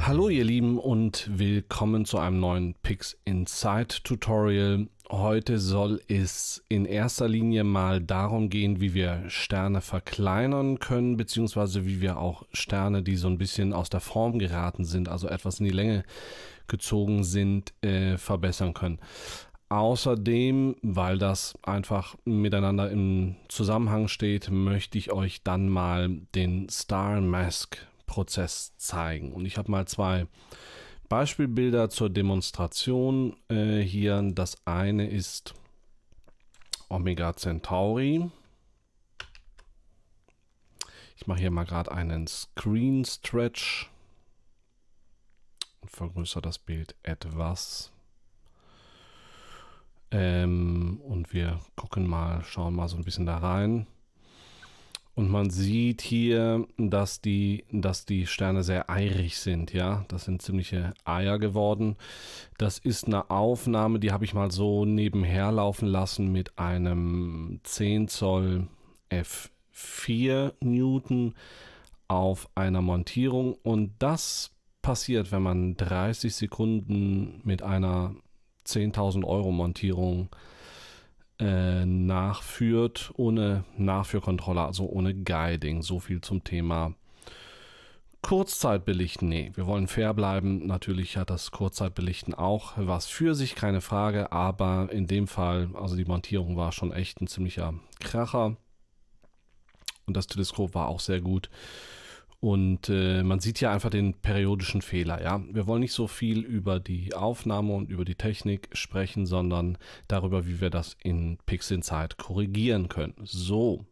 Hallo ihr Lieben und willkommen zu einem neuen Pix Inside Tutorial. Heute soll es in erster Linie mal darum gehen, wie wir Sterne verkleinern können, beziehungsweise wie wir auch Sterne, die so ein bisschen aus der Form geraten sind, also etwas in die Länge gezogen sind, äh, verbessern können. Außerdem, weil das einfach miteinander im Zusammenhang steht, möchte ich euch dann mal den Star Mask Prozess zeigen. Und ich habe mal zwei Beispielbilder zur Demonstration äh, hier. Das eine ist Omega Centauri. Ich mache hier mal gerade einen Screen Stretch und vergrößere das Bild etwas. Ähm, und wir gucken mal, schauen mal so ein bisschen da rein. Und man sieht hier, dass die, dass die Sterne sehr eirig sind, ja. Das sind ziemliche Eier geworden. Das ist eine Aufnahme, die habe ich mal so nebenher laufen lassen mit einem 10 Zoll F4 Newton auf einer Montierung. Und das passiert, wenn man 30 Sekunden mit einer 10.000 Euro Montierung äh, nachführt, ohne Nachführkontrolle, also ohne Guiding. So viel zum Thema Kurzzeitbelichten. Nee, wir wollen fair bleiben. Natürlich hat das Kurzzeitbelichten auch was für sich, keine Frage, aber in dem Fall, also die Montierung war schon echt ein ziemlicher Kracher und das Teleskop war auch sehr gut. Und äh, man sieht hier einfach den periodischen Fehler. Ja, wir wollen nicht so viel über die Aufnahme und über die Technik sprechen, sondern darüber, wie wir das in PixInsight korrigieren können. So.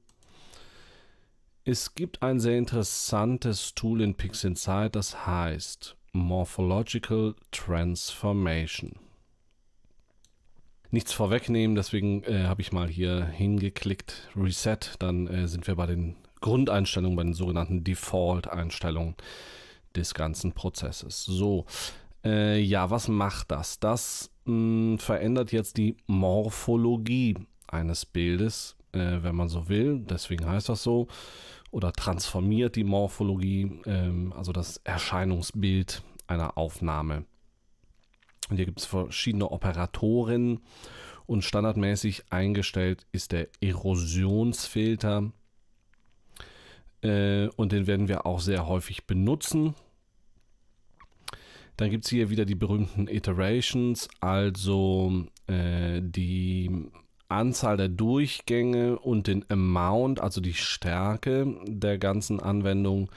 Es gibt ein sehr interessantes Tool in Pixinsight, das heißt Morphological Transformation. Nichts vorwegnehmen, deswegen äh, habe ich mal hier hingeklickt, Reset, dann äh, sind wir bei den Grundeinstellungen, bei den sogenannten Default-Einstellungen des ganzen Prozesses. So, äh, ja, was macht das? Das mh, verändert jetzt die Morphologie eines Bildes, äh, wenn man so will. Deswegen heißt das so. Oder transformiert die Morphologie, ähm, also das Erscheinungsbild einer Aufnahme. Und hier gibt es verschiedene Operatoren und standardmäßig eingestellt ist der Erosionsfilter äh, und den werden wir auch sehr häufig benutzen. Dann gibt es hier wieder die berühmten Iterations, also äh, die Anzahl der Durchgänge und den Amount, also die Stärke der ganzen Anwendung.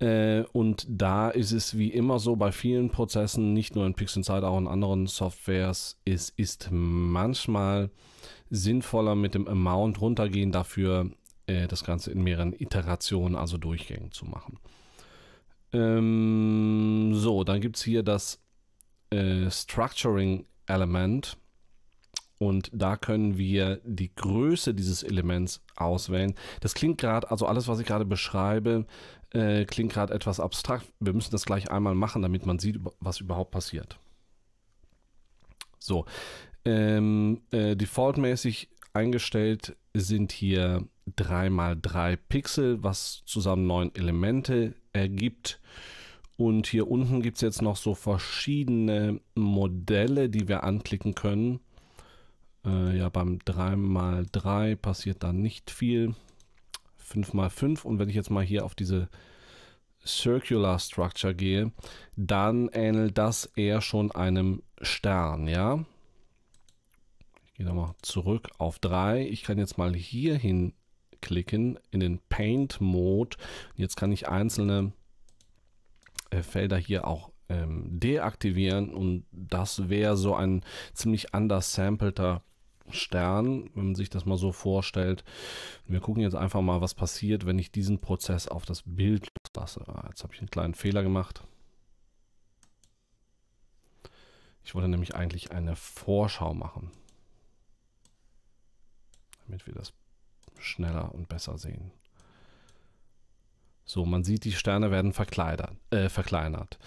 Äh, und da ist es wie immer so bei vielen Prozessen, nicht nur in Pixel auch in anderen Softwares, es ist manchmal sinnvoller mit dem Amount runtergehen, dafür äh, das Ganze in mehreren Iterationen, also Durchgängen zu machen. Ähm, so, dann gibt es hier das äh, Structuring-Element. Und da können wir die Größe dieses Elements auswählen. Das klingt gerade, also alles, was ich gerade beschreibe, äh, klingt gerade etwas abstrakt. Wir müssen das gleich einmal machen, damit man sieht, was überhaupt passiert. So, ähm, äh, defaultmäßig eingestellt sind hier 3x3 Pixel, was zusammen neun Elemente ergibt. Und hier unten gibt es jetzt noch so verschiedene Modelle, die wir anklicken können. Äh, ja, beim 3x3 passiert da nicht viel. 5x5 und wenn ich jetzt mal hier auf diese Circular Structure gehe, dann ähnelt das eher schon einem Stern, ja? Ich gehe nochmal zurück auf 3. Ich kann jetzt mal hier hin klicken in den Paint Mode. Jetzt kann ich einzelne äh, Felder hier auch ähm, deaktivieren und das wäre so ein ziemlich anders undersampelter Stern, wenn man sich das mal so vorstellt. Wir gucken jetzt einfach mal, was passiert, wenn ich diesen Prozess auf das Bild lasse. Ah, jetzt habe ich einen kleinen Fehler gemacht. Ich wollte nämlich eigentlich eine Vorschau machen, damit wir das schneller und besser sehen. So, man sieht, die Sterne werden äh, verkleinert.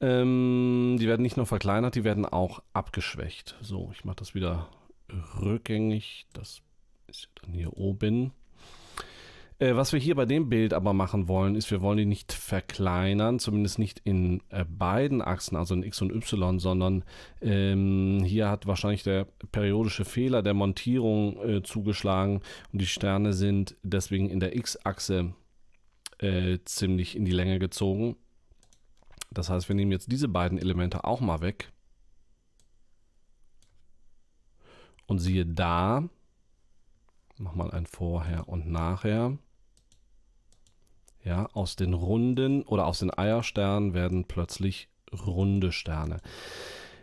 Ähm, die werden nicht nur verkleinert, die werden auch abgeschwächt. So, ich mache das wieder rückgängig. Das ist dann hier oben. Äh, was wir hier bei dem Bild aber machen wollen, ist, wir wollen ihn nicht verkleinern, zumindest nicht in äh, beiden Achsen, also in X und Y, sondern ähm, hier hat wahrscheinlich der periodische Fehler der Montierung äh, zugeschlagen und die Sterne sind deswegen in der X-Achse äh, ziemlich in die Länge gezogen. Das heißt, wir nehmen jetzt diese beiden Elemente auch mal weg. Und siehe da, mach mal ein Vorher und Nachher. Ja, aus den runden oder aus den Eiersternen werden plötzlich runde Sterne.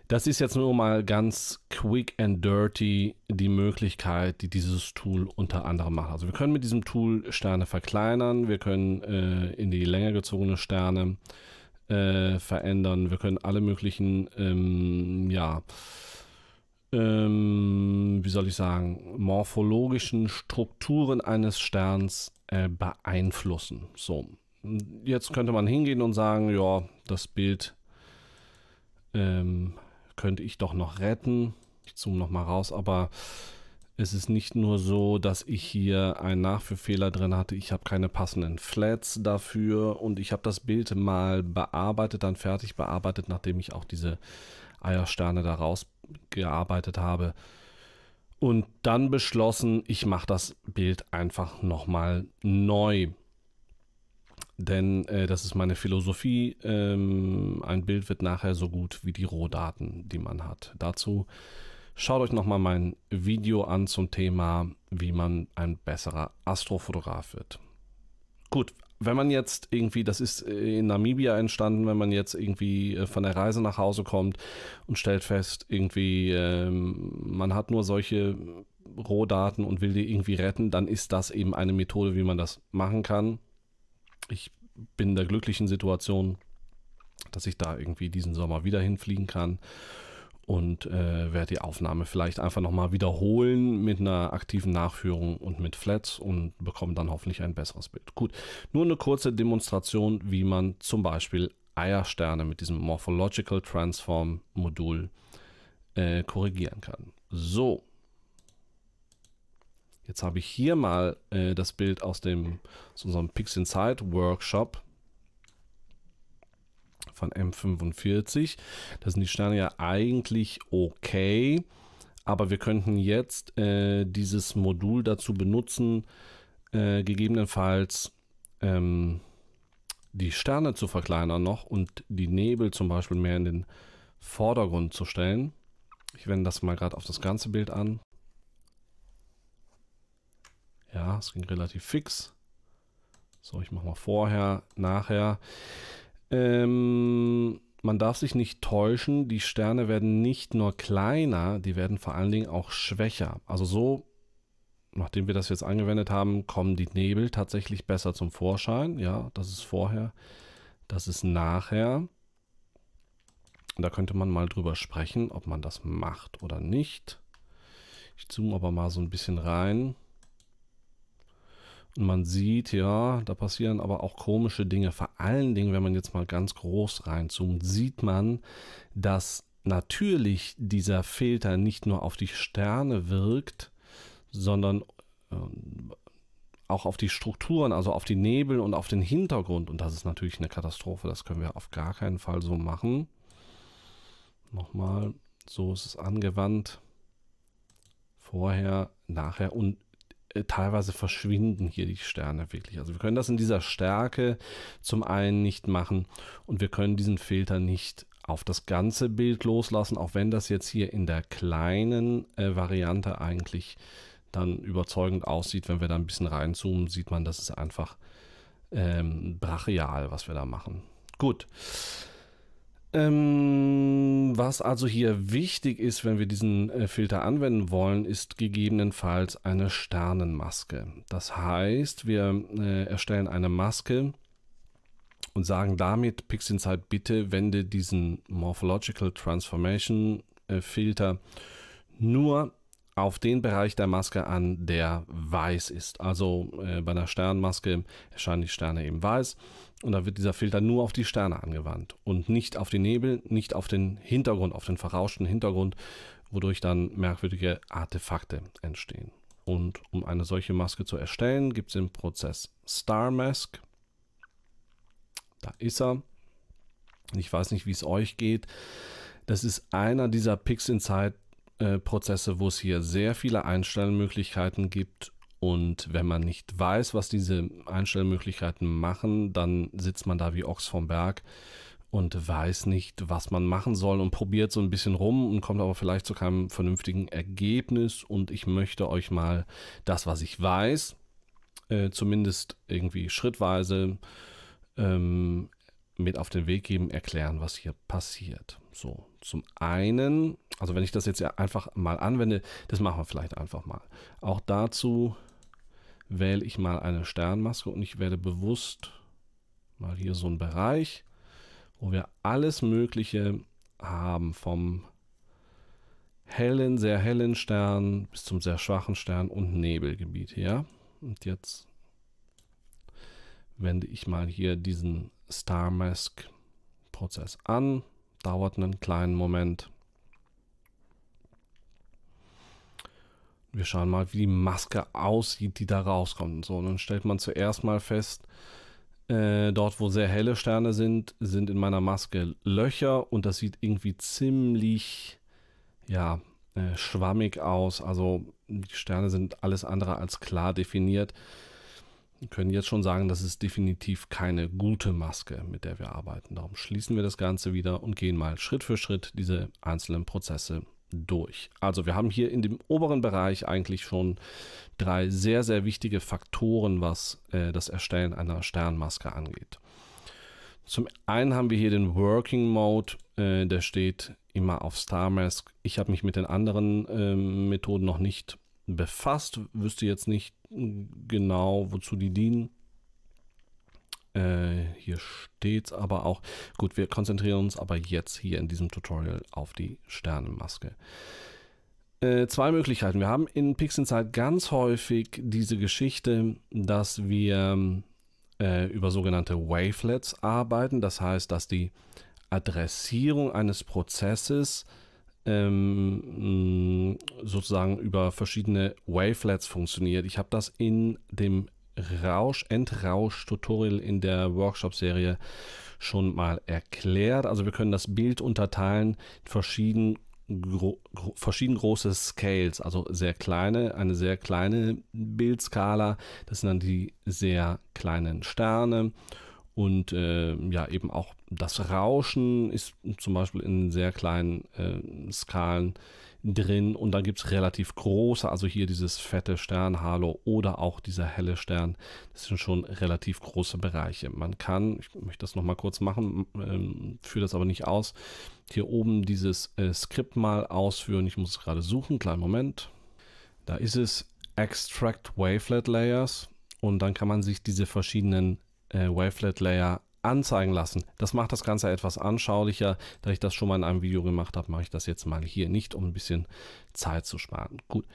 Das ist jetzt nur mal ganz quick and dirty die Möglichkeit, die dieses Tool unter anderem macht. Also wir können mit diesem Tool Sterne verkleinern, wir können äh, in die länger gezogene Sterne äh, verändern, wir können alle möglichen ähm, ja, ähm, wie soll ich sagen, morphologischen Strukturen eines Sterns äh, beeinflussen. So, jetzt könnte man hingehen und sagen, ja, das Bild ähm, könnte ich doch noch retten. Ich zoome nochmal raus, aber es ist nicht nur so, dass ich hier einen Nachführfehler drin hatte. Ich habe keine passenden Flats dafür und ich habe das Bild mal bearbeitet, dann fertig bearbeitet, nachdem ich auch diese Eiersterne da rausgearbeitet habe. Und dann beschlossen, ich mache das Bild einfach nochmal neu. Denn äh, das ist meine Philosophie. Ähm, ein Bild wird nachher so gut wie die Rohdaten, die man hat. Dazu schaut euch nochmal mein Video an zum Thema, wie man ein besserer Astrofotograf wird. Gut, wenn man jetzt irgendwie, das ist äh, in Namibia entstanden, wenn man jetzt irgendwie äh, von der Reise nach Hause kommt und stellt fest, irgendwie, ähm, man hat nur solche Rohdaten und will die irgendwie retten, dann ist das eben eine Methode, wie man das machen kann. Ich bin in der glücklichen Situation, dass ich da irgendwie diesen Sommer wieder hinfliegen kann und äh, werde die Aufnahme vielleicht einfach nochmal wiederholen mit einer aktiven Nachführung und mit Flats und bekomme dann hoffentlich ein besseres Bild. Gut, nur eine kurze Demonstration, wie man zum Beispiel Eiersterne mit diesem Morphological Transform Modul äh, korrigieren kann. So, jetzt habe ich hier mal äh, das Bild aus, dem, aus unserem Pix Inside Workshop von M45. Das sind die Sterne ja eigentlich okay, aber wir könnten jetzt äh, dieses Modul dazu benutzen, äh, gegebenenfalls ähm, die Sterne zu verkleinern noch und die Nebel zum Beispiel mehr in den Vordergrund zu stellen. Ich wende das mal gerade auf das ganze Bild an. Ja, es ging relativ fix. So, ich mache mal vorher, nachher. Ähm, man darf sich nicht täuschen, die Sterne werden nicht nur kleiner, die werden vor allen Dingen auch schwächer. Also so, nachdem wir das jetzt angewendet haben, kommen die Nebel tatsächlich besser zum Vorschein. Ja, das ist vorher, das ist nachher. da könnte man mal drüber sprechen, ob man das macht oder nicht. Ich zoome aber mal so ein bisschen rein. Und man sieht, ja, da passieren aber auch komische Dinge. Vor allen Dingen, wenn man jetzt mal ganz groß reinzoomt, sieht man, dass natürlich dieser Filter nicht nur auf die Sterne wirkt, sondern ähm, auch auf die Strukturen, also auf die Nebel und auf den Hintergrund. Und das ist natürlich eine Katastrophe. Das können wir auf gar keinen Fall so machen. Nochmal, so ist es angewandt. Vorher, nachher und äh, teilweise verschwinden hier die Sterne wirklich. Also wir können das in dieser Stärke zum einen nicht machen und wir können diesen Filter nicht auf das ganze Bild loslassen, auch wenn das jetzt hier in der kleinen äh, Variante eigentlich dann überzeugend aussieht. Wenn wir da ein bisschen reinzoomen, sieht man, das ist einfach ähm, brachial, was wir da machen. Gut. Ähm, was also hier wichtig ist, wenn wir diesen äh, Filter anwenden wollen, ist gegebenenfalls eine Sternenmaske. Das heißt, wir äh, erstellen eine Maske und sagen damit PixInsight halt bitte wende diesen Morphological Transformation äh, Filter nur auf den Bereich der Maske an, der weiß ist. Also äh, bei einer Sternmaske erscheinen die Sterne eben weiß und da wird dieser Filter nur auf die Sterne angewandt und nicht auf den Nebel, nicht auf den Hintergrund, auf den verrauschten Hintergrund, wodurch dann merkwürdige Artefakte entstehen. Und um eine solche Maske zu erstellen, gibt es den Prozess Star Mask. Da ist er. Ich weiß nicht, wie es euch geht. Das ist einer dieser Picks Inside äh, Prozesse, wo es hier sehr viele Einstellmöglichkeiten gibt. Und wenn man nicht weiß, was diese Einstellmöglichkeiten machen, dann sitzt man da wie Ochs vom Berg und weiß nicht, was man machen soll und probiert so ein bisschen rum und kommt aber vielleicht zu keinem vernünftigen Ergebnis. Und ich möchte euch mal das, was ich weiß, äh, zumindest irgendwie schrittweise ähm, mit auf den Weg geben, erklären, was hier passiert. So, zum einen, also wenn ich das jetzt einfach mal anwende, das machen wir vielleicht einfach mal. Auch dazu wähle ich mal eine Sternmaske und ich werde bewusst mal hier so einen Bereich, wo wir alles Mögliche haben, vom hellen, sehr hellen Stern bis zum sehr schwachen Stern und Nebelgebiet her. Und jetzt wende ich mal hier diesen Star Mask Prozess an dauert einen kleinen Moment. Wir schauen mal, wie die Maske aussieht, die da rauskommt. So, und dann stellt man zuerst mal fest, äh, dort, wo sehr helle Sterne sind, sind in meiner Maske Löcher und das sieht irgendwie ziemlich, ja, äh, schwammig aus. Also die Sterne sind alles andere als klar definiert können jetzt schon sagen, das ist definitiv keine gute Maske, mit der wir arbeiten. Darum schließen wir das Ganze wieder und gehen mal Schritt für Schritt diese einzelnen Prozesse durch. Also wir haben hier in dem oberen Bereich eigentlich schon drei sehr, sehr wichtige Faktoren, was äh, das Erstellen einer Sternmaske angeht. Zum einen haben wir hier den Working Mode, äh, der steht immer auf Star Mask. Ich habe mich mit den anderen äh, Methoden noch nicht befasst, wüsste jetzt nicht genau, wozu die dienen. Äh, hier steht aber auch, gut, wir konzentrieren uns aber jetzt hier in diesem Tutorial auf die Sternenmaske. Äh, zwei Möglichkeiten. Wir haben in Pixinzeit ganz häufig diese Geschichte, dass wir äh, über sogenannte Wavelets arbeiten. Das heißt, dass die Adressierung eines Prozesses äh, ähm, mm, sozusagen über verschiedene Wavelets funktioniert. Ich habe das in dem Rausch, Entrausch-Tutorial in der Workshop-Serie schon mal erklärt. Also wir können das Bild unterteilen in verschieden, gro gro verschieden große Scales, also sehr kleine, eine sehr kleine Bildskala. Das sind dann die sehr kleinen Sterne und äh, ja eben auch das Rauschen ist zum Beispiel in sehr kleinen äh, Skalen drin und dann gibt es relativ große, also hier dieses fette Sternhalo oder auch dieser helle Stern, das sind schon relativ große Bereiche. Man kann, ich möchte das nochmal kurz machen, ähm, führe das aber nicht aus, hier oben dieses äh, Skript mal ausführen. Ich muss es gerade suchen, kleinen Moment. Da ist es Extract Wavelet Layers und dann kann man sich diese verschiedenen äh, Wavelet Layer anzeigen lassen. Das macht das Ganze etwas anschaulicher. Da ich das schon mal in einem Video gemacht habe, mache ich das jetzt mal hier nicht, um ein bisschen Zeit zu sparen. Gut,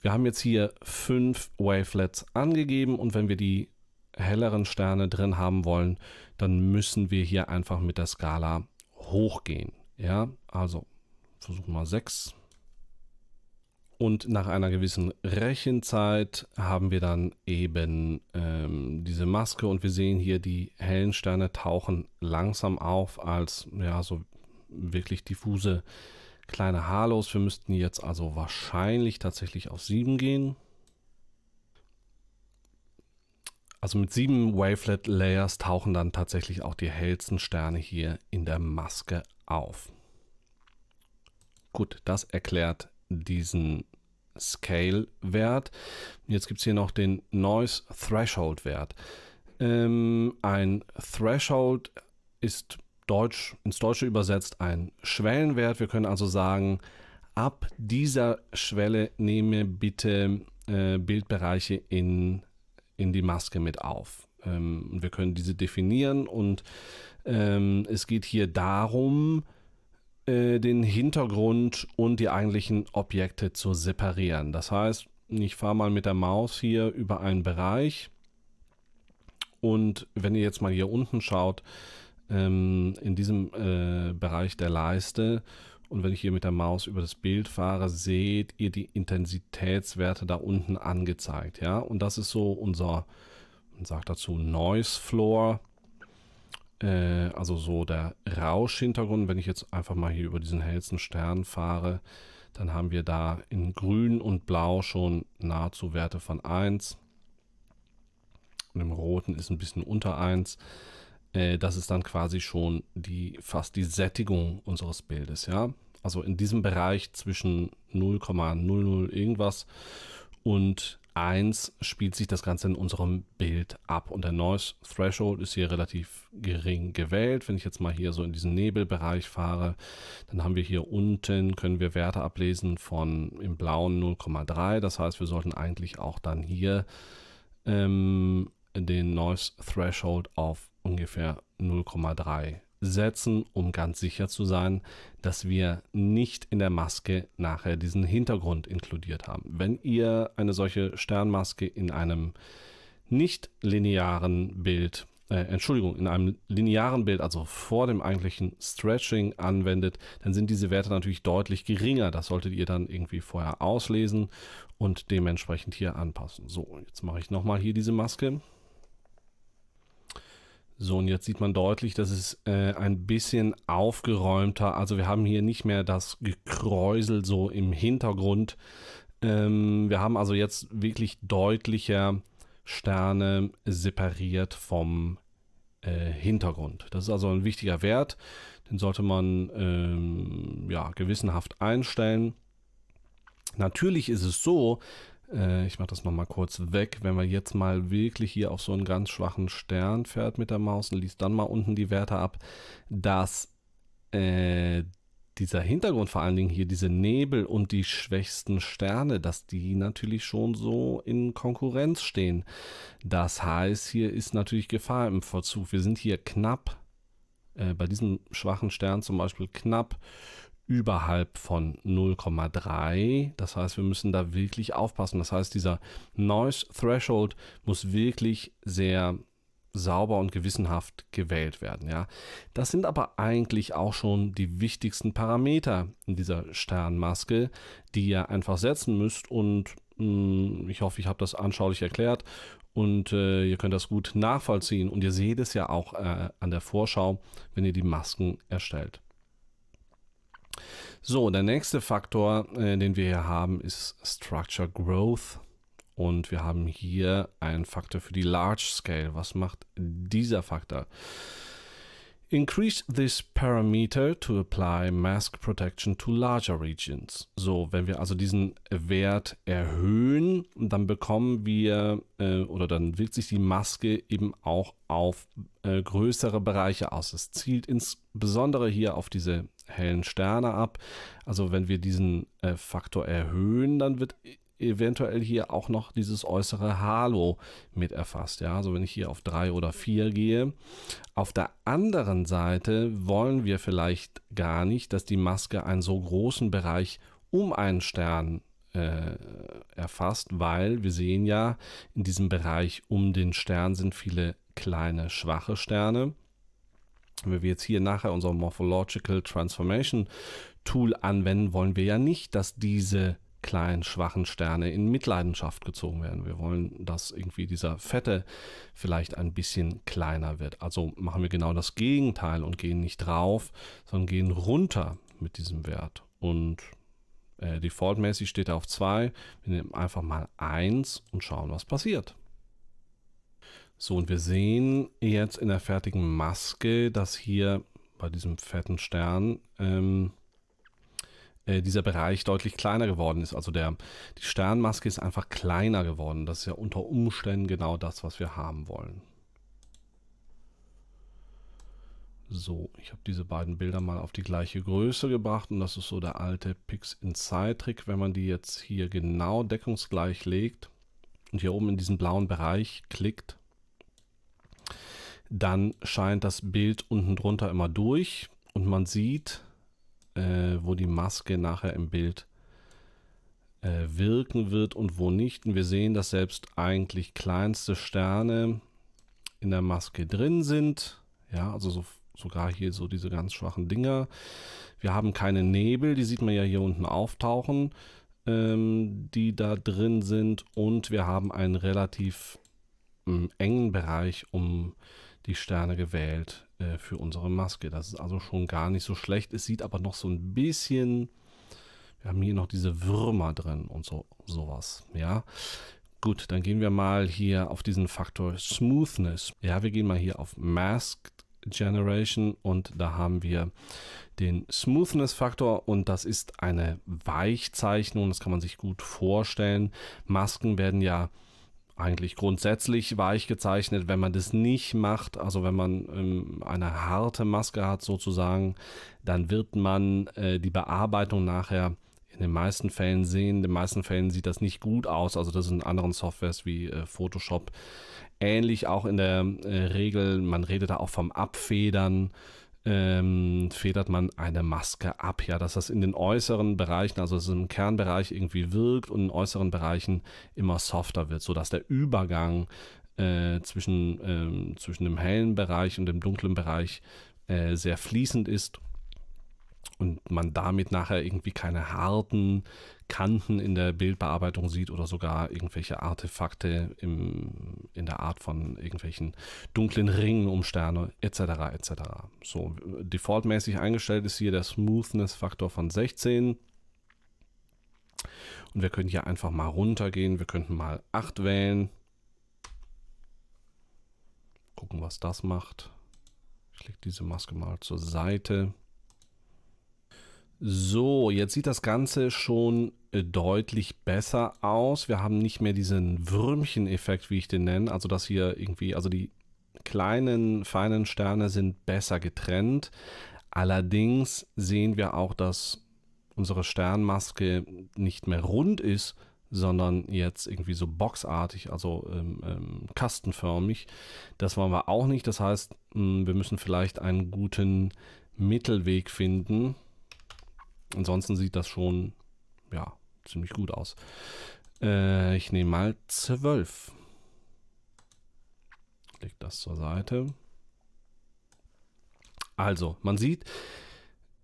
wir haben jetzt hier fünf Wavelets angegeben und wenn wir die helleren Sterne drin haben wollen, dann müssen wir hier einfach mit der Skala hochgehen. Ja, also versuchen wir mal 6, und nach einer gewissen Rechenzeit haben wir dann eben ähm, diese Maske und wir sehen hier, die hellen Sterne tauchen langsam auf als ja so wirklich diffuse kleine Haarlos. Wir müssten jetzt also wahrscheinlich tatsächlich auf 7 gehen. Also mit sieben Wavelet Layers tauchen dann tatsächlich auch die hellsten Sterne hier in der Maske auf. Gut, das erklärt diesen Scale-Wert. Jetzt gibt es hier noch den Noise Threshold-Wert. Ähm, ein Threshold ist Deutsch, ins Deutsche übersetzt ein Schwellenwert. Wir können also sagen, ab dieser Schwelle nehme bitte äh, Bildbereiche in, in die Maske mit auf. Ähm, wir können diese definieren und ähm, es geht hier darum, äh, den Hintergrund und die eigentlichen Objekte zu separieren. Das heißt, ich fahre mal mit der Maus hier über einen Bereich und wenn ihr jetzt mal hier unten schaut, ähm, in diesem äh, Bereich der Leiste und wenn ich hier mit der Maus über das Bild fahre, seht ihr die Intensitätswerte da unten angezeigt. Ja? Und das ist so unser, man sagt dazu, Noise Floor. Äh, also so der Rauschhintergrund, wenn ich jetzt einfach mal hier über diesen hellsten Stern fahre, dann haben wir da in grün und blau schon nahezu Werte von 1. Und im roten ist ein bisschen unter 1. Äh, das ist dann quasi schon die fast die Sättigung unseres Bildes, ja. Also in diesem Bereich zwischen 0,00 irgendwas und 1 spielt sich das Ganze in unserem Bild ab. Und der Noise Threshold ist hier relativ gering gewählt. Wenn ich jetzt mal hier so in diesen Nebelbereich fahre, dann haben wir hier unten, können wir Werte ablesen von im blauen 0,3. Das heißt, wir sollten eigentlich auch dann hier ähm, den Noise Threshold auf ungefähr 0,3 setzen, um ganz sicher zu sein, dass wir nicht in der Maske nachher diesen Hintergrund inkludiert haben. Wenn ihr eine solche Sternmaske in einem nicht linearen Bild, äh, Entschuldigung, in einem linearen Bild, also vor dem eigentlichen Stretching anwendet, dann sind diese Werte natürlich deutlich geringer. Das solltet ihr dann irgendwie vorher auslesen und dementsprechend hier anpassen. So, jetzt mache ich nochmal hier diese Maske. So, und jetzt sieht man deutlich, dass es äh, ein bisschen aufgeräumter, also wir haben hier nicht mehr das Gekräusel so im Hintergrund. Ähm, wir haben also jetzt wirklich deutlicher Sterne separiert vom äh, Hintergrund. Das ist also ein wichtiger Wert, den sollte man ähm, ja, gewissenhaft einstellen. Natürlich ist es so, äh, ich mache das nochmal kurz weg. Wenn man jetzt mal wirklich hier auf so einen ganz schwachen Stern fährt mit der Maus und liest dann mal unten die Werte ab, dass äh, dieser Hintergrund, vor allen Dingen hier diese Nebel und die schwächsten Sterne, dass die natürlich schon so in Konkurrenz stehen. Das heißt, hier ist natürlich Gefahr im Verzug. Wir sind hier knapp, äh, bei diesem schwachen Stern zum Beispiel knapp überhalb von 0,3. Das heißt, wir müssen da wirklich aufpassen. Das heißt, dieser Noise Threshold muss wirklich sehr sauber und gewissenhaft gewählt werden. Ja, das sind aber eigentlich auch schon die wichtigsten Parameter in dieser Sternmaske, die ihr einfach setzen müsst. Und mh, hm, ich hoffe, ich habe das anschaulich erklärt und äh, ihr könnt das gut nachvollziehen. Und ihr seht es ja auch äh, an der Vorschau, wenn ihr die Masken erstellt. So, der nächste Faktor, äh, den wir hier haben, ist Structure Growth. Und wir haben hier einen Faktor für die Large Scale. Was macht dieser Faktor? Increase this parameter to apply mask protection to larger regions. So, wenn wir also diesen Wert erhöhen, dann bekommen wir äh, oder dann wirkt sich die Maske eben auch auf äh, größere Bereiche aus. Es zielt insbesondere hier auf diese hellen Sterne ab. Also wenn wir diesen äh, Faktor erhöhen, dann wird e-, eventuell hier auch noch dieses äußere Halo mit erfasst. Ja, also wenn ich hier auf 3 oder 4 gehe. Auf der anderen Seite wollen wir vielleicht gar nicht, dass die Maske einen so großen Bereich um einen Stern äh, erfasst, weil wir sehen ja, in diesem Bereich um den Stern sind viele kleine schwache Sterne wenn wir jetzt hier nachher unser Morphological Transformation Tool anwenden, wollen wir ja nicht, dass diese kleinen schwachen Sterne in Mitleidenschaft gezogen werden. Wir wollen, dass irgendwie dieser Fette vielleicht ein bisschen kleiner wird. Also machen wir genau das Gegenteil und gehen nicht drauf, sondern gehen runter mit diesem Wert. Und äh, defaultmäßig steht er auf 2. Wir nehmen einfach mal 1 und schauen, was passiert. So, und wir sehen jetzt in der fertigen Maske, dass hier bei diesem fetten Stern ähm, äh, dieser Bereich deutlich kleiner geworden ist. Also der, die Sternmaske ist einfach kleiner geworden. Das ist ja unter Umständen genau das, was wir haben wollen. So, ich habe diese beiden Bilder mal auf die gleiche Größe gebracht und das ist so der alte Pix Inside Trick. Wenn man die jetzt hier genau deckungsgleich legt und hier oben in diesen blauen Bereich klickt, dann scheint das Bild unten drunter immer durch und man sieht, äh, wo die Maske nachher im Bild äh, wirken wird und wo nicht. Und wir sehen, dass selbst eigentlich kleinste Sterne in der Maske drin sind. Ja, also so, sogar hier so diese ganz schwachen Dinger. Wir haben keine Nebel, die sieht man ja hier unten auftauchen, ähm, die da drin sind. Und wir haben einen relativ mm, engen Bereich um die Sterne gewählt äh, für unsere Maske. Das ist also schon gar nicht so schlecht. Es sieht aber noch so ein bisschen, wir haben hier noch diese Würmer drin und so sowas. Ja, gut, dann gehen wir mal hier auf diesen Faktor Smoothness. Ja, wir gehen mal hier auf Mask Generation und da haben wir den Smoothness Faktor und das ist eine Weichzeichnung, das kann man sich gut vorstellen. Masken werden ja eigentlich grundsätzlich weich gezeichnet, wenn man das nicht macht, also wenn man ähm, eine harte Maske hat sozusagen, dann wird man äh, die Bearbeitung nachher in den meisten Fällen sehen. In den meisten Fällen sieht das nicht gut aus. Also das sind anderen Softwares wie äh, Photoshop ähnlich auch in der äh, Regel. Man redet da auch vom Abfedern ähm, federt man eine Maske ab, ja, dass das in den äußeren Bereichen, also im Kernbereich irgendwie wirkt und in äußeren Bereichen immer softer wird, sodass der Übergang äh, zwischen, ähm, zwischen dem hellen Bereich und dem dunklen Bereich äh, sehr fließend ist und man damit nachher irgendwie keine harten Kanten in der Bildbearbeitung sieht oder sogar irgendwelche Artefakte im, in der Art von irgendwelchen dunklen Ringen um Sterne etc. etc. So defaultmäßig eingestellt ist hier der Smoothness-Faktor von 16. Und wir können hier einfach mal runtergehen. Wir könnten mal 8 wählen. Gucken, was das macht. Ich lege diese Maske mal zur Seite. So, jetzt sieht das Ganze schon äh, deutlich besser aus. Wir haben nicht mehr diesen Würmchen-Effekt, wie ich den nenne. Also dass hier irgendwie, also die kleinen, feinen Sterne sind besser getrennt. Allerdings sehen wir auch, dass unsere Sternmaske nicht mehr rund ist, sondern jetzt irgendwie so boxartig, also ähm, ähm, kastenförmig. Das wollen wir auch nicht. Das heißt, hm, wir müssen vielleicht einen guten Mittelweg finden. Ansonsten sieht das schon, ja, ziemlich gut aus. Äh, ich nehme mal 12. Leg das zur Seite. Also, man sieht,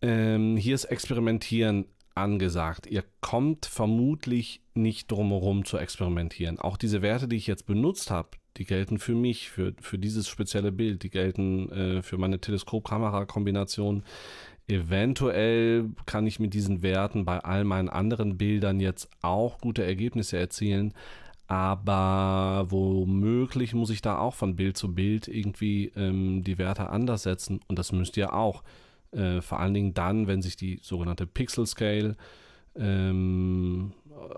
ähm, hier ist Experimentieren angesagt. Ihr kommt vermutlich nicht drumherum zu experimentieren. Auch diese Werte, die ich jetzt benutzt habe, die gelten für mich, für, für dieses spezielle Bild, die gelten äh, für meine teleskop kamera kombination Eventuell kann ich mit diesen Werten bei all meinen anderen Bildern jetzt auch gute Ergebnisse erzielen, aber womöglich muss ich da auch von Bild zu Bild irgendwie ähm, die Werte anders setzen und das müsst ihr auch. Äh, vor allen Dingen dann, wenn sich die sogenannte Pixel Scale ähm,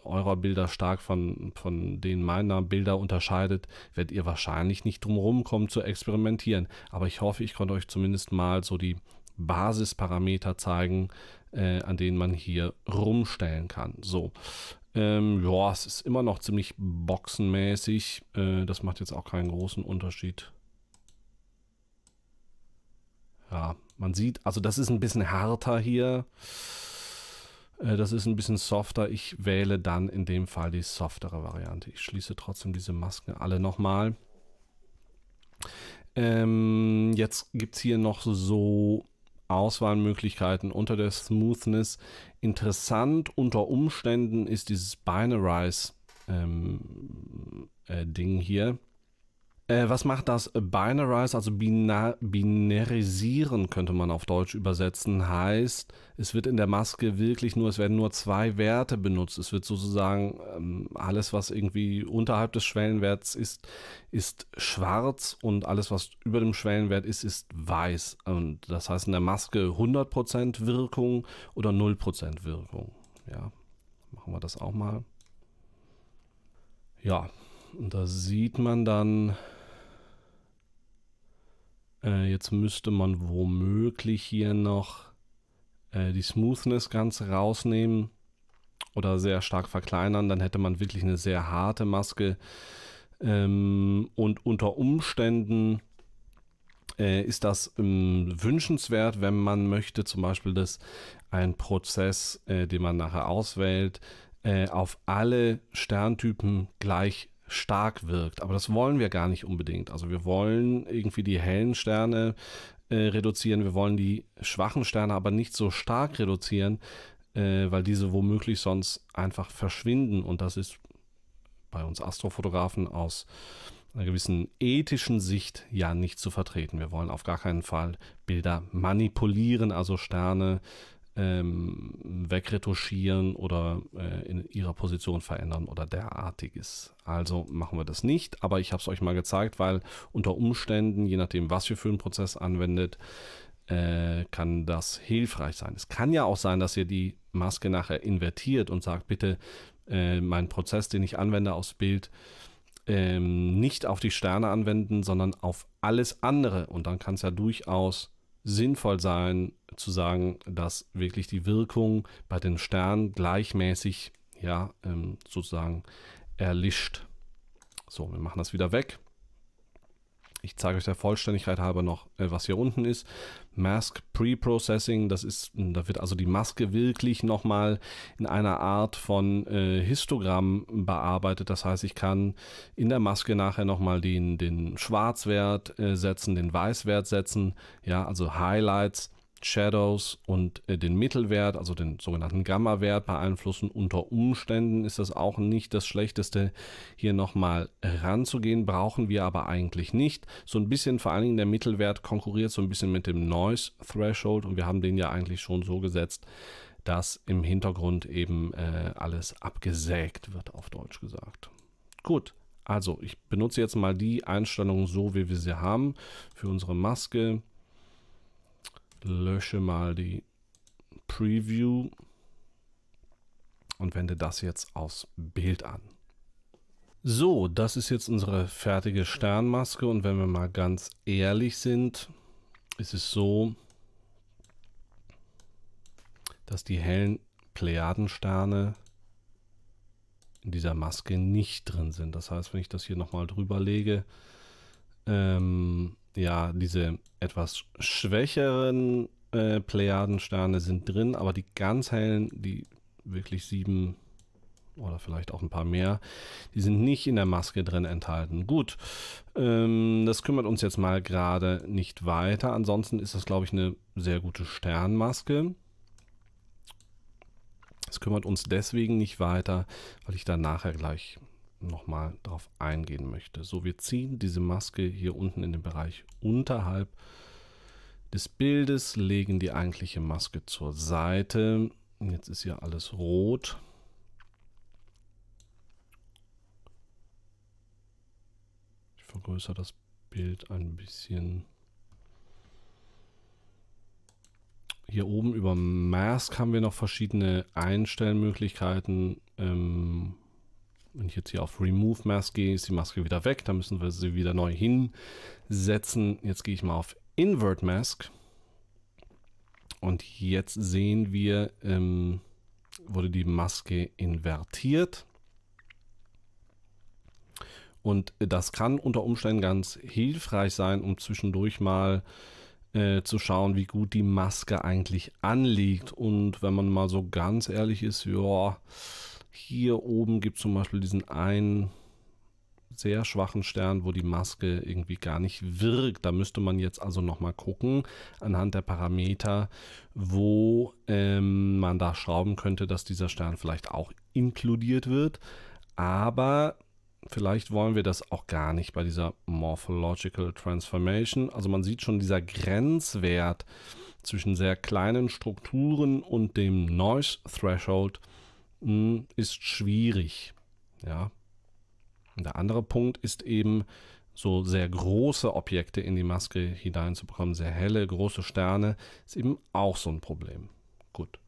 eurer Bilder stark von, von denen meiner Bilder unterscheidet, werdet ihr wahrscheinlich nicht drumherum kommen zu experimentieren. Aber ich hoffe, ich konnte euch zumindest mal so die Basisparameter zeigen, äh, an denen man hier rumstellen kann. So, ähm, ja, es ist immer noch ziemlich boxenmäßig. Äh, das macht jetzt auch keinen großen Unterschied. Ja, man sieht, also das ist ein bisschen härter hier. Äh, das ist ein bisschen softer. Ich wähle dann in dem Fall die softere Variante. Ich schließe trotzdem diese Masken alle nochmal. Ähm, jetzt gibt es hier noch so Auswahlmöglichkeiten unter der Smoothness. Interessant unter Umständen ist dieses Binarize ähm, äh, Ding hier. Äh, was macht das Binarize, also binar binarisieren könnte man auf Deutsch übersetzen, heißt, es wird in der Maske wirklich nur, es werden nur zwei Werte benutzt. Es wird sozusagen ähm, alles, was irgendwie unterhalb des Schwellenwerts ist, ist schwarz und alles, was über dem Schwellenwert ist, ist weiß. Und das heißt in der Maske 100% Wirkung oder 0% Wirkung. Ja, machen wir das auch mal. Ja, und da sieht man dann äh, jetzt müsste man womöglich hier noch äh, die Smoothness ganz rausnehmen oder sehr stark verkleinern. Dann hätte man wirklich eine sehr harte Maske. Ähm, und unter Umständen äh, ist das ähm, wünschenswert, wenn man möchte, zum Beispiel, dass ein Prozess, äh, den man nachher auswählt, äh, auf alle Sterntypen gleich stark wirkt. Aber das wollen wir gar nicht unbedingt. Also wir wollen irgendwie die hellen Sterne äh, reduzieren, wir wollen die schwachen Sterne aber nicht so stark reduzieren, äh, weil diese womöglich sonst einfach verschwinden. Und das ist bei uns Astrofotografen aus einer gewissen ethischen Sicht ja nicht zu vertreten. Wir wollen auf gar keinen Fall Bilder manipulieren, also Sterne ähm, wegretuschieren oder äh, in ihrer Position verändern oder derartiges. Also machen wir das nicht, aber ich habe es euch mal gezeigt, weil unter Umständen, je nachdem, was ihr für einen Prozess anwendet, äh, kann das hilfreich sein. Es kann ja auch sein, dass ihr die Maske nachher invertiert und sagt, bitte äh, meinen Prozess, den ich anwende aus Bild, ähm, nicht auf die Sterne anwenden, sondern auf alles andere. Und dann kann es ja durchaus sinnvoll sein, zu sagen, dass wirklich die Wirkung bei den Sternen gleichmäßig ja, ähm, sozusagen erlischt. So, wir machen das wieder weg ich zeige euch der Vollständigkeit halber noch, äh, was hier unten ist. Mask Pre-Processing, das ist, hm, da wird also die Maske wirklich nochmal in einer Art von äh, Histogramm bearbeitet. Das heißt, ich kann in der Maske nachher nochmal den, den Schwarzwert äh, setzen, den Weißwert setzen, ja, also Highlights Shadows und äh, den Mittelwert, also den sogenannten Gamma-Wert beeinflussen. Unter Umständen ist das auch nicht das Schlechteste, hier nochmal ranzugehen. Brauchen wir aber eigentlich nicht. So ein bisschen, vor allen Dingen der Mittelwert konkurriert so ein bisschen mit dem Noise Threshold und wir haben den ja eigentlich schon so gesetzt, dass im Hintergrund eben äh, alles abgesägt wird, auf Deutsch gesagt. Gut, also ich benutze jetzt mal die Einstellungen so, wie wir sie haben für unsere Maske lösche mal die Preview und wende das jetzt aufs Bild an. So, das ist jetzt unsere fertige Sternmaske und wenn wir mal ganz ehrlich sind, ist es so, dass die hellen Plejadensterne in dieser Maske nicht drin sind. Das heißt, wenn ich das hier nochmal drüber lege, ähm, ja, diese etwas schwächeren äh, Plejadensterne sind drin, aber die ganz hellen, die wirklich sieben oder vielleicht auch ein paar mehr, die sind nicht in der Maske drin enthalten. Gut, ähm, das kümmert uns jetzt mal gerade nicht weiter. Ansonsten ist das, glaube ich, eine sehr gute Sternmaske. Es kümmert uns deswegen nicht weiter, weil ich dann nachher gleich nochmal drauf eingehen möchte. So, wir ziehen diese Maske hier unten in den Bereich unterhalb des Bildes, legen die eigentliche Maske zur Seite. Jetzt ist hier alles rot. Ich vergrößere das Bild ein bisschen. Hier oben über Mask haben wir noch verschiedene Einstellmöglichkeiten. Ähm, wenn ich jetzt hier auf Remove Mask gehe, ist die Maske wieder weg. Da müssen wir sie wieder neu hinsetzen. Jetzt gehe ich mal auf Invert Mask. Und jetzt sehen wir, ähm, wurde die Maske invertiert. Und das kann unter Umständen ganz hilfreich sein, um zwischendurch mal äh, zu schauen, wie gut die Maske eigentlich anliegt. Und wenn man mal so ganz ehrlich ist, ja, hier oben gibt es zum Beispiel diesen einen sehr schwachen Stern, wo die Maske irgendwie gar nicht wirkt. Da müsste man jetzt also nochmal gucken, anhand der Parameter, wo ähm, man da schrauben könnte, dass dieser Stern vielleicht auch inkludiert wird. Aber vielleicht wollen wir das auch gar nicht bei dieser Morphological Transformation. Also man sieht schon, dieser Grenzwert zwischen sehr kleinen Strukturen und dem Noise Threshold ist schwierig. Ja. Und der andere Punkt ist eben, so sehr große Objekte in die Maske hineinzubekommen, sehr helle, große Sterne, ist eben auch so ein Problem. Gut.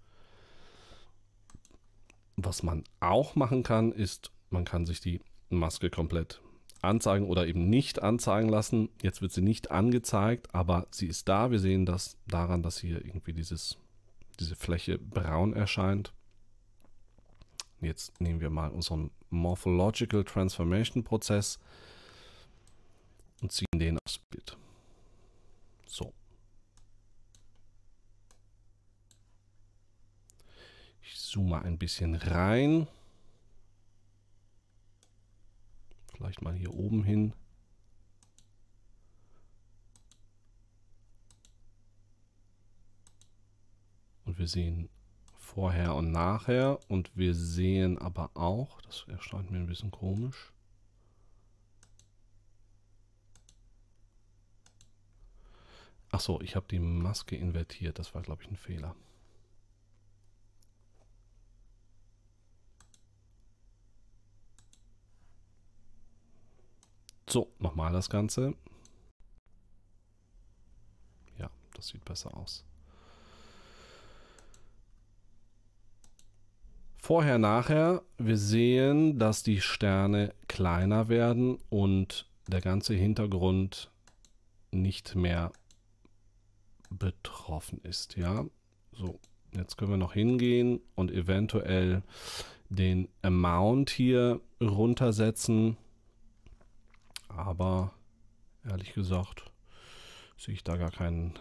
Was man auch machen kann, ist, man kann sich die Maske komplett anzeigen oder eben nicht anzeigen lassen. Jetzt wird sie nicht angezeigt, aber sie ist da. Wir sehen das daran, dass hier irgendwie dieses, diese Fläche braun erscheint jetzt nehmen wir mal unseren Morphological Transformation Prozess und ziehen den aufs Bild. So. Ich zoome ein bisschen rein. Vielleicht mal hier oben hin. Und wir sehen vorher und nachher. Und wir sehen aber auch, das erscheint mir ein bisschen komisch. Ach so, ich habe die Maske invertiert. Das war, glaube ich, ein Fehler. So, nochmal das Ganze. Ja, das sieht besser aus. Vorher, nachher, wir sehen, dass die Sterne kleiner werden und der ganze Hintergrund nicht mehr betroffen ist. Ja, so, jetzt können wir noch hingehen und eventuell den Amount hier runtersetzen. Aber ehrlich gesagt sehe ich da gar keinen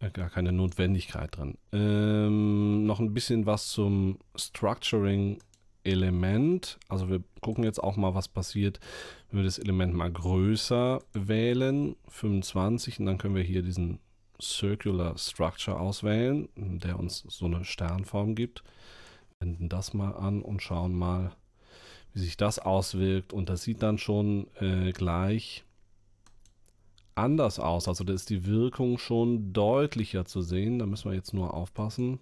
Äh, gar keine Notwendigkeit drin. Ähm, noch ein bisschen was zum Structuring-Element. Also wir gucken jetzt auch mal, was passiert, wenn wir das Element mal größer wählen, 25, und dann können wir hier diesen Circular Structure auswählen, der uns so eine Sternform gibt. Wenden das mal an und schauen mal, wie sich das auswirkt. Und das sieht dann schon äh, gleich anders aus. Also da ist die Wirkung schon deutlicher zu sehen. Da müssen wir jetzt nur aufpassen.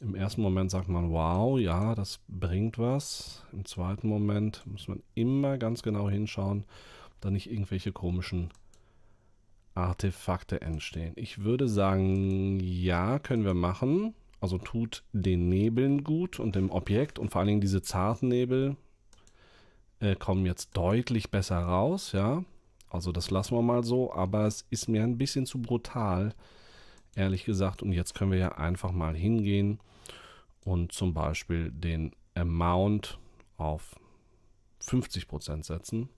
Im ersten Moment sagt man, wow, ja, das bringt was. Im zweiten Moment muss man immer ganz genau hinschauen, da nicht irgendwelche komischen Artefakte entstehen. Ich würde sagen, ja, können wir machen. Also tut den Nebeln gut und dem Objekt und vor allen Dingen diese zarten Nebel äh, kommen jetzt deutlich besser raus, ja. Also das lassen wir mal so, aber es ist mir ein bisschen zu brutal, ehrlich gesagt. Und jetzt können wir ja einfach mal hingehen und zum Beispiel den Amount auf 50% setzen.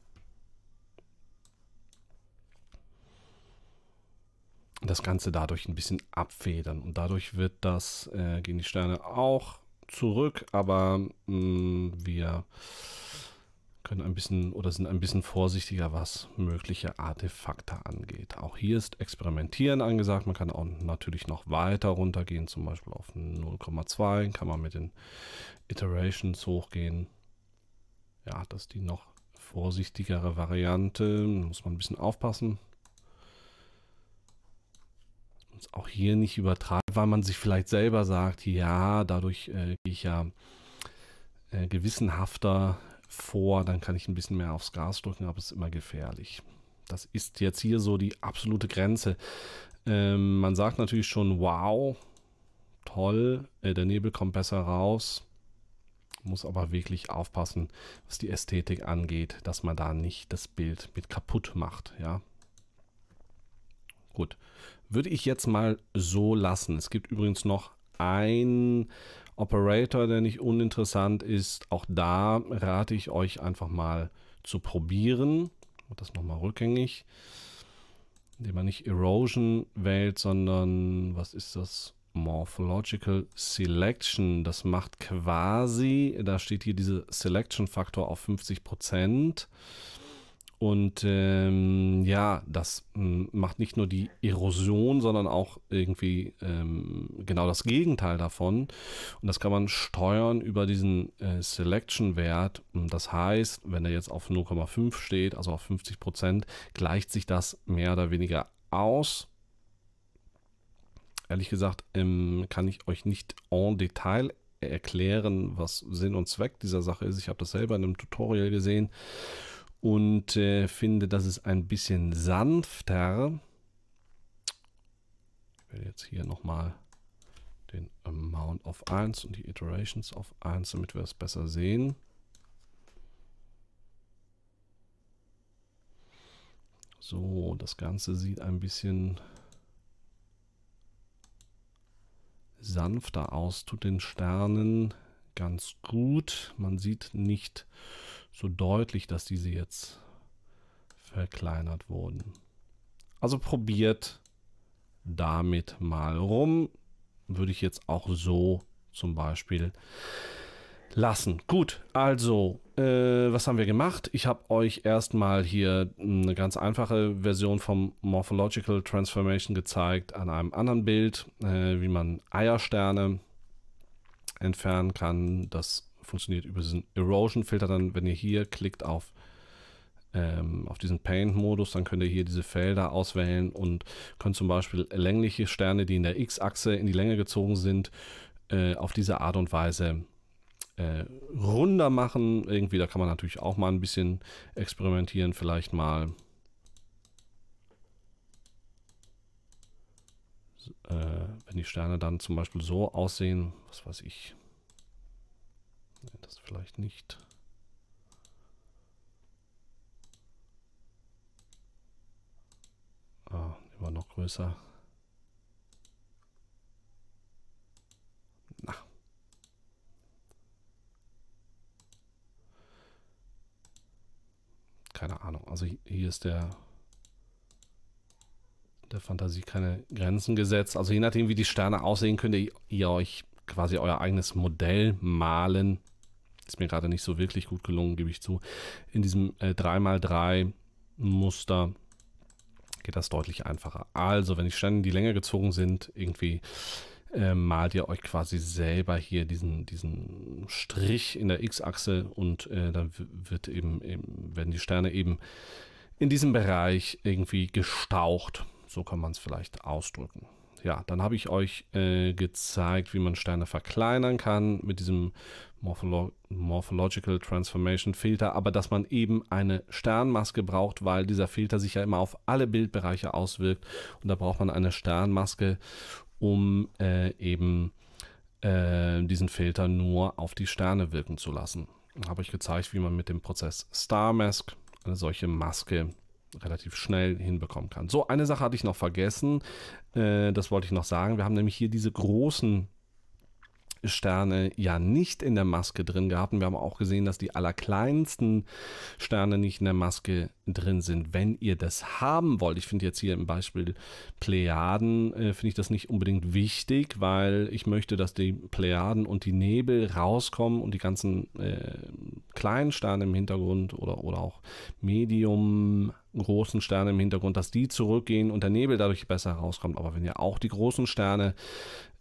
Das Ganze dadurch ein bisschen abfedern und dadurch wird das, äh, gehen die Sterne auch zurück, aber mh, mm, wir können ein bisschen oder sind ein bisschen vorsichtiger, was mögliche Artefakte angeht. Auch hier ist Experimentieren angesagt. Man kann auch natürlich noch weiter runtergehen, zum Beispiel auf 0,2, kann man mit den Iterations hochgehen. Ja, das ist die noch vorsichtigere Variante. Muss man ein bisschen aufpassen. Muss auch hier nicht übertragen, weil man sich vielleicht selber sagt, ja, dadurch äh, gehe ich ja äh, gewissenhafter vor, dann kann ich ein bisschen mehr aufs Gas drücken, aber es ist immer gefährlich. Das ist jetzt hier so die absolute Grenze. Ähm, man sagt natürlich schon, wow, toll, äh, der Nebel kommt besser raus. Muss aber wirklich aufpassen, was die Ästhetik angeht, dass man da nicht das Bild mit kaputt macht. Ja, Gut, würde ich jetzt mal so lassen. Es gibt übrigens noch ein Operator, der nicht uninteressant ist. Auch da rate ich euch einfach mal zu probieren. Und das nochmal rückgängig. Indem man nicht Erosion wählt, sondern was ist das? Morphological Selection. Das macht quasi, da steht hier diese Selection Faktor auf 50 Prozent. Und ähm, ja, das hm, macht nicht nur die Erosion, sondern auch irgendwie ähm, genau das Gegenteil davon. Und das kann man steuern über diesen äh, Selection-Wert. Das heißt, wenn er jetzt auf 0,5 steht, also auf 50 Prozent, gleicht sich das mehr oder weniger aus. Ehrlich gesagt, ähm, kann ich euch nicht en Detail erklären, was Sinn und Zweck dieser Sache ist. Ich habe das selber in einem Tutorial gesehen und äh, finde, dass es ein bisschen sanfter. Ich werde jetzt hier nochmal den Amount auf 1 und die Iterations auf 1, damit wir es besser sehen. So, das Ganze sieht ein bisschen sanfter aus. Tut den Sternen ganz gut. Man sieht nicht so deutlich, dass diese jetzt verkleinert wurden. Also probiert damit mal rum. Würde ich jetzt auch so zum Beispiel lassen. Gut, also, äh, was haben wir gemacht? Ich habe euch erstmal hier eine ganz einfache Version vom Morphological Transformation gezeigt, an einem anderen Bild, äh, wie man Eiersterne entfernen kann. Das funktioniert über diesen Erosion-Filter dann, wenn ihr hier klickt auf, ähm, auf diesen Paint-Modus, dann könnt ihr hier diese Felder auswählen und könnt zum Beispiel längliche Sterne, die in der X-Achse in die Länge gezogen sind, äh, auf diese Art und Weise äh, runder machen. Irgendwie, da kann man natürlich auch mal ein bisschen experimentieren, vielleicht mal. Äh, wenn die Sterne dann zum Beispiel so aussehen, was weiß ich, das vielleicht nicht. Ah, immer noch größer. Na. Keine Ahnung. Also hier ist der der Fantasie keine Grenzen gesetzt. Also je nachdem, wie die Sterne aussehen, könnt ihr euch quasi euer eigenes Modell malen. Ist mir gerade nicht so wirklich gut gelungen, gebe ich zu. In diesem äh, 3x3 Muster geht das deutlich einfacher. Also, wenn die Stände die länger gezogen sind, irgendwie äh, malt ihr euch quasi selber hier diesen, diesen Strich in der X-Achse und äh, dann wird eben, eben, werden die Sterne eben in diesem Bereich irgendwie gestaucht. So kann man es vielleicht ausdrücken ja, dann habe ich euch äh, gezeigt, wie man Sterne verkleinern kann mit diesem Morpholo Morphological Transformation Filter, aber dass man eben eine Sternmaske braucht, weil dieser Filter sich ja immer auf alle Bildbereiche auswirkt und da braucht man eine Sternmaske, um äh, eben äh, diesen Filter nur auf die Sterne wirken zu lassen. Habe ich gezeigt, wie man mit dem Prozess Star Mask eine solche Maske relativ schnell hinbekommen kann. So, eine Sache hatte ich noch vergessen. Äh, das wollte ich noch sagen. Wir haben nämlich hier diese großen Sterne ja nicht in der Maske drin gehabt. Und wir haben auch gesehen, dass die allerkleinsten Sterne nicht in der Maske drin sind. Wenn ihr das haben wollt, ich finde jetzt hier im Beispiel Plejaden, äh, finde ich das nicht unbedingt wichtig, weil ich möchte, dass die Plejaden und die Nebel rauskommen und die ganzen äh, kleinen Sterne im Hintergrund oder, oder auch Medium großen Sterne im Hintergrund, dass die zurückgehen und der Nebel dadurch besser rauskommt. Aber wenn ihr auch die großen Sterne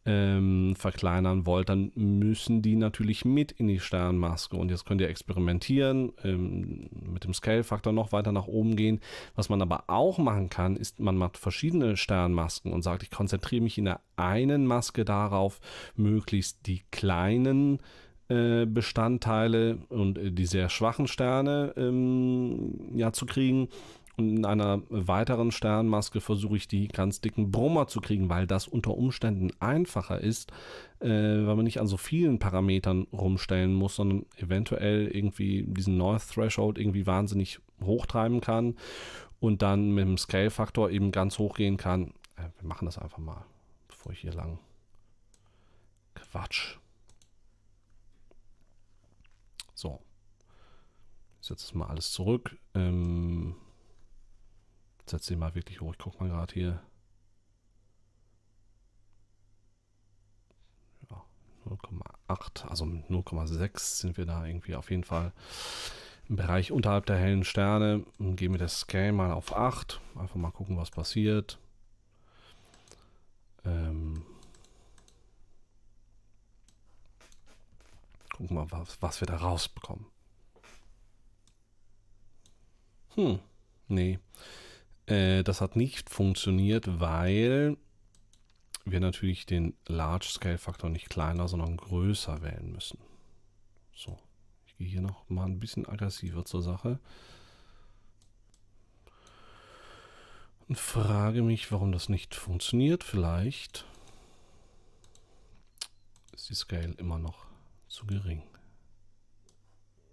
ähm, verkleinern wollt, dann müssen die natürlich mit in die Sternmaske. Und jetzt könnt ihr experimentieren, ähm, mit dem Scale-Faktor noch weiter nach oben gehen. Was man aber auch machen kann, ist, man macht verschiedene Sternmasken und sagt, ich konzentriere mich in der einen Maske darauf, möglichst die kleinen äh, Bestandteile und äh, die sehr schwachen Sterne ähm, ja, zu kriegen und in einer weiteren Sternmaske versuche ich die ganz dicken Brummer zu kriegen, weil das unter Umständen einfacher ist, äh, weil man nicht an so vielen Parametern rumstellen muss, sondern eventuell irgendwie diesen North Threshold irgendwie wahnsinnig hochtreiben kann und dann mit dem Scale-Faktor eben ganz hoch gehen kann. Äh, wir machen das einfach mal, bevor ich hier lang. Quatsch. So. Ich setze das mal alles zurück. Ähm, Setz den mal wirklich hoch. Ich guck mal gerade hier. Ja, 0,8, also mit 0,6 sind wir da irgendwie auf jeden Fall im Bereich unterhalb der hellen Sterne. Gehen wir das Scale mal auf 8. Einfach mal gucken, was passiert. Ähm gucken wir mal, was, was wir da rausbekommen. Hm, nee. Äh, das hat nicht funktioniert, weil wir natürlich den Large-Scale-Faktor nicht kleiner, sondern größer wählen müssen. So, ich gehe hier noch mal ein bisschen aggressiver zur Sache. Und frage mich, warum das nicht funktioniert. Vielleicht ist die Scale immer noch zu gering.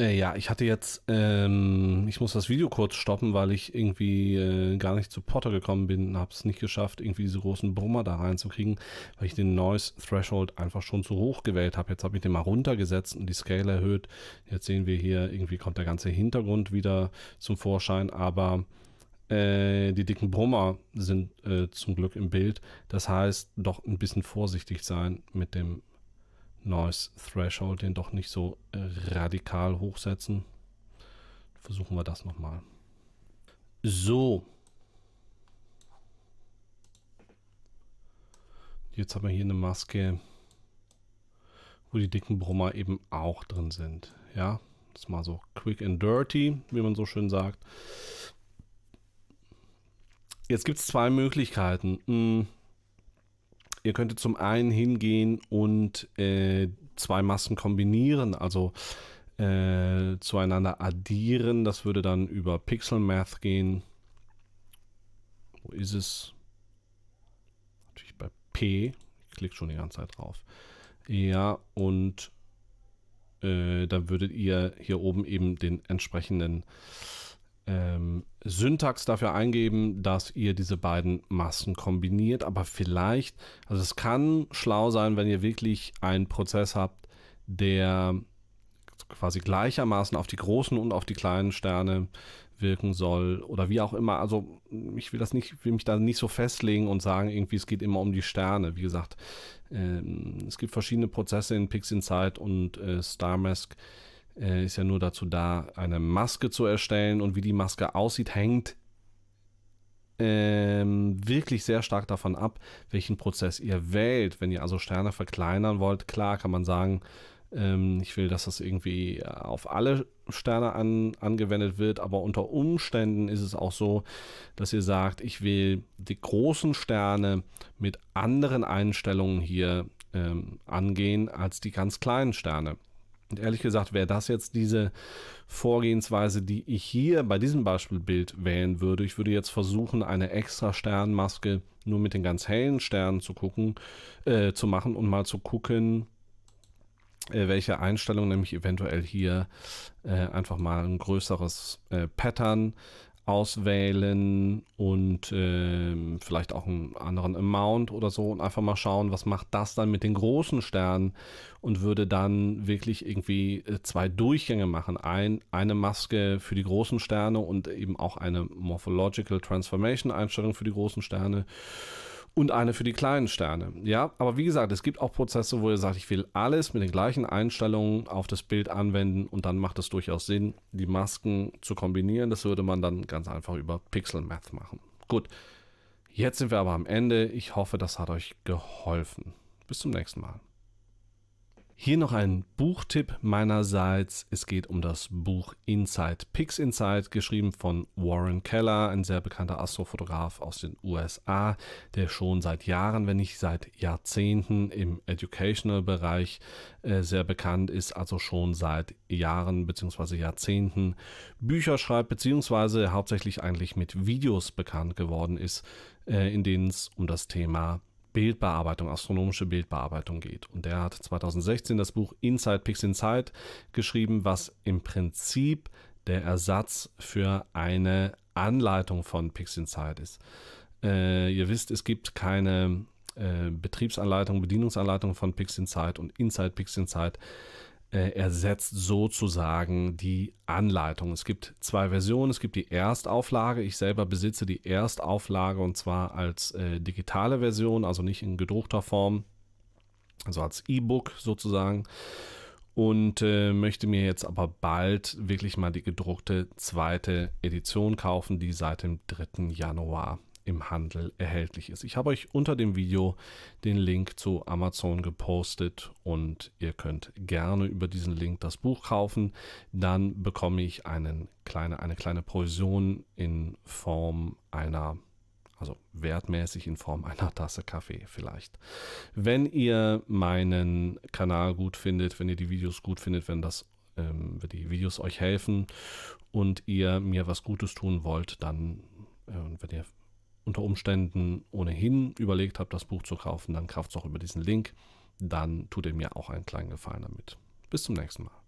Äh, ja, ich hatte jetzt, ähm, ich muss das Video kurz stoppen, weil ich irgendwie äh, gar nicht zu Potter gekommen bin, und habe es nicht geschafft, irgendwie diese großen Brummer da reinzukriegen, weil ich den Noise Threshold einfach schon zu hoch gewählt habe. Jetzt habe ich den mal runtergesetzt und die Scale erhöht. Jetzt sehen wir hier, irgendwie kommt der ganze Hintergrund wieder zum Vorschein, aber äh, die dicken Brummer sind äh, zum Glück im Bild. Das heißt, doch ein bisschen vorsichtig sein mit dem Noise Threshold den doch nicht so äh, radikal hochsetzen. Versuchen wir das nochmal. So. Jetzt haben wir hier eine Maske, wo die dicken Brummer eben auch drin sind. Ja, das ist mal so quick and dirty, wie man so schön sagt. Jetzt gibt es zwei Möglichkeiten. Hm Ihr könntet zum einen hingehen und äh, zwei Massen kombinieren, also äh, zueinander addieren. Das würde dann über Pixel Math gehen. Wo ist es? Natürlich bei P. Ich klicke schon die ganze Zeit drauf. Ja, und äh, dann würdet ihr hier oben eben den entsprechenden ähm, Syntax dafür eingeben, dass ihr diese beiden Massen kombiniert. Aber vielleicht, also es kann schlau sein, wenn ihr wirklich einen Prozess habt, der quasi gleichermaßen auf die großen und auf die kleinen Sterne wirken soll oder wie auch immer. Also ich will das nicht, will mich da nicht so festlegen und sagen, irgendwie es geht immer um die Sterne. Wie gesagt, ähm, es gibt verschiedene Prozesse in Pixinsight und äh, StarMask, äh, ist ja nur dazu da, eine Maske zu erstellen und wie die Maske aussieht, hängt ähm, wirklich sehr stark davon ab, welchen Prozess ihr wählt. Wenn ihr also Sterne verkleinern wollt, klar kann man sagen, ähm, ich will, dass das irgendwie äh, auf alle Sterne an, angewendet wird, aber unter Umständen ist es auch so, dass ihr sagt, ich will die großen Sterne mit anderen Einstellungen hier ähm, angehen als die ganz kleinen Sterne. Und ehrlich gesagt wäre das jetzt diese Vorgehensweise, die ich hier bei diesem Beispielbild wählen würde. Ich würde jetzt versuchen, eine extra Sternmaske nur mit den ganz hellen Sternen zu gucken, äh, zu machen und mal zu gucken, äh, welche Einstellung nämlich eventuell hier äh, einfach mal ein größeres äh, Pattern auswählen und äh, vielleicht auch einen anderen Amount oder so und einfach mal schauen, was macht das dann mit den großen Sternen und würde dann wirklich irgendwie äh, zwei Durchgänge machen. Ein, eine Maske für die großen Sterne und eben auch eine Morphological Transformation Einstellung für die großen Sterne und eine für die kleinen Sterne. Ja, aber wie gesagt, es gibt auch Prozesse, wo ihr sagt, ich will alles mit den gleichen Einstellungen auf das Bild anwenden und dann macht es durchaus Sinn, die Masken zu kombinieren. Das würde man dann ganz einfach über Pixel Math machen. Gut, jetzt sind wir aber am Ende. Ich hoffe, das hat euch geholfen. Bis zum nächsten Mal. Hier noch ein Buchtipp meinerseits. Es geht um das Buch Inside Pigs Inside, geschrieben von Warren Keller, ein sehr bekannter Astrofotograf aus den USA, der schon seit Jahren, wenn nicht seit Jahrzehnten im Educational-Bereich äh, sehr bekannt ist, also schon seit Jahren bzw. Jahrzehnten Bücher schreibt, beziehungsweise hauptsächlich eigentlich mit Videos bekannt geworden ist, äh, in denen es um das Thema Bildbearbeitung, astronomische Bildbearbeitung geht. Und der hat 2016 das Buch Inside Pix Inside geschrieben, was im Prinzip der Ersatz für eine Anleitung von Pix Inside ist. Äh, ihr wisst, es gibt keine äh, Betriebsanleitung, Bedienungsanleitung von Pix Inside und Inside Pix Inside äh, ersetzt sozusagen die Anleitung. Es gibt zwei Versionen. Es gibt die Erstauflage. Ich selber besitze die Erstauflage und zwar als äh, digitale Version, also nicht in gedruckter Form, also als E-Book sozusagen. Und äh, möchte mir jetzt aber bald wirklich mal die gedruckte zweite Edition kaufen, die seit dem 3. Januar im Handel erhältlich ist. Ich habe euch unter dem Video den Link zu Amazon gepostet und ihr könnt gerne über diesen Link das Buch kaufen. Dann bekomme ich einen kleine, eine kleine Provision in Form einer also wertmäßig in Form einer Tasse Kaffee vielleicht. Wenn ihr meinen Kanal gut findet, wenn ihr die Videos gut findet, wenn das ähm, wenn die Videos euch helfen und ihr mir was Gutes tun wollt, dann äh, wenn ihr unter Umständen ohnehin überlegt habt, das Buch zu kaufen, dann kauft es auch über diesen Link. Dann tut ihr mir auch einen kleinen Gefallen damit. Bis zum nächsten Mal.